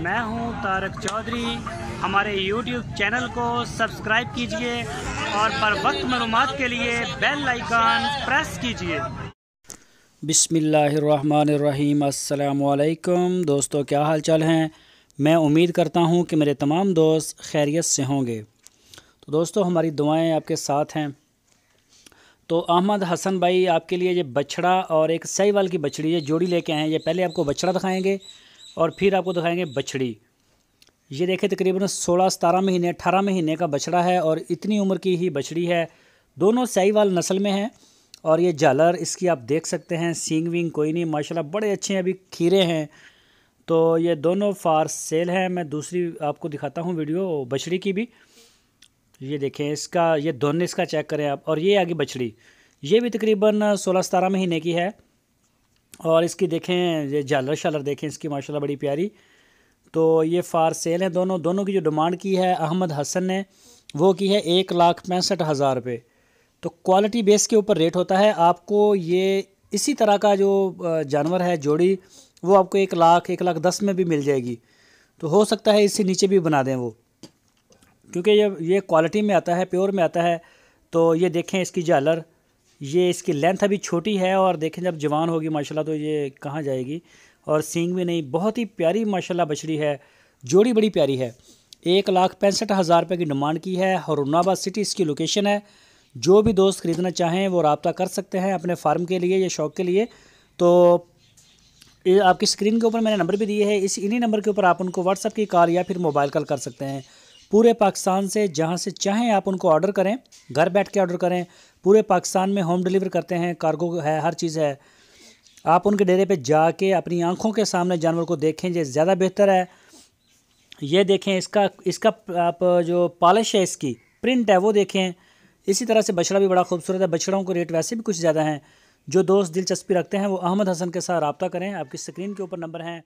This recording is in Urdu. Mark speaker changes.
Speaker 1: میں ہوں تارک چودھری ہمارے یوٹیوب چینل کو سبسکرائب کیجئے اور پر وقت معلومات کے لیے بیل آئیکن پریس کیجئے
Speaker 2: بسم اللہ الرحمن الرحیم السلام علیکم دوستو کیا حال چال ہیں میں امید کرتا ہوں کہ میرے تمام دوست خیریت سے ہوں گے تو دوستو ہماری دعائیں آپ کے ساتھ ہیں تو احمد حسن بھائی آپ کے لیے یہ بچڑا اور ایک سیوال کی بچڑی یہ جوڑی لے کے ہیں یہ پہلے آپ کو بچڑا دکھائیں گے اور پھر آپ کو دکھائیں گے بچڑی یہ دیکھیں تقریباً سولہ ستارہ مہینے اٹھارہ مہینے کا بچڑا ہے اور اتنی عمر کی ہی بچڑی ہے دونوں سہی وال نسل میں ہیں اور یہ جالر اس کی آپ دیکھ سکتے ہیں سینگ ونگ کوئی نہیں ماشاءاللہ بڑے اچھے ہیں ابھی کھیرے ہیں تو یہ دونوں فار سیل ہیں میں دوسری آپ کو دکھاتا ہوں ویڈیو بچڑی کی بھی یہ دیکھیں اس کا یہ دونوں اس کا چیک کریں آپ اور یہ آگے بچڑی یہ بھی تقریباً سولہ ستارہ مہینے کی ہے اور اس کی دیکھیں یہ جالر شالر دیکھیں اس کی ماشاءاللہ بڑی پیاری تو یہ فار سیل ہیں دونوں دونوں کی جو ڈیمانڈ کی ہے احمد حسن نے وہ کی ہے ایک لاکھ پینسٹھ ہزار روپے تو کوالٹی بیس کے اوپر ریٹ ہوتا ہے آپ کو یہ اسی طرح کا جو جانور ہے جوڑی وہ آپ کو ایک لاکھ ایک لاکھ دس میں بھی مل جائے گی تو ہو سکتا ہے اس سے نیچے بھی بنا دیں وہ کیونکہ یہ یہ کوالٹی میں آتا ہے پیور میں آتا ہے تو یہ دیکھیں اس کی جالر یہ اس کی لینتھ ابھی چھوٹی ہے اور دیکھیں جب جوان ہوگی ماشاءاللہ تو یہ کہاں جائے گی اور سینگ بھی نہیں بہت ہی پیاری ماشاءاللہ بچڑی ہے جوڑی بڑی پیاری ہے ایک لاکھ پینسٹھ ہزار روپے کی ڈیمانڈ کی ہے ہرون آباد سٹی اس کی لوکیشن ہے جو بھی دوست خریدنا چاہیں وہ رابطہ کر سکتے ہیں اپنے فارم کے لیے یا شوق کے لیے تو آپ کی اسکرین کے اوپر میں نے نمبر بھی دیے ہے اس انہی نمبر کے اوپر آپ ان کو واٹس اپ کی کال یا پھر موبائل کال کر سکتے ہیں پورے پاکستان سے جہاں سے چاہیں آپ ان کو آرڈر کریں گھر بیٹھ کے آرڈر کریں پورے پاکستان میں ہوم ڈیلیور کرتے ہیں کارگو ہے ہر چیز ہے آپ ان کے ڈیرے پہ جا کے اپنی آنکھوں کے سامنے جانور کو دیکھیں یہ زیادہ بہتر ہے یہ دیکھیں اس کا اس کا آپ جو پالش ہے اس کی پرنٹ ہے وہ دیکھیں اسی طرح سے بچڑا بھی بڑا خوبصورت ہے بچڑوں کو ریٹ ویسے بھی کچھ زیادہ ہیں جو دوست دلچسپی رکھتے ہیں وہ احمد حسن کے ساتھ رابطہ کریں آپ کی سکرین کے اوپر نمبر ہیں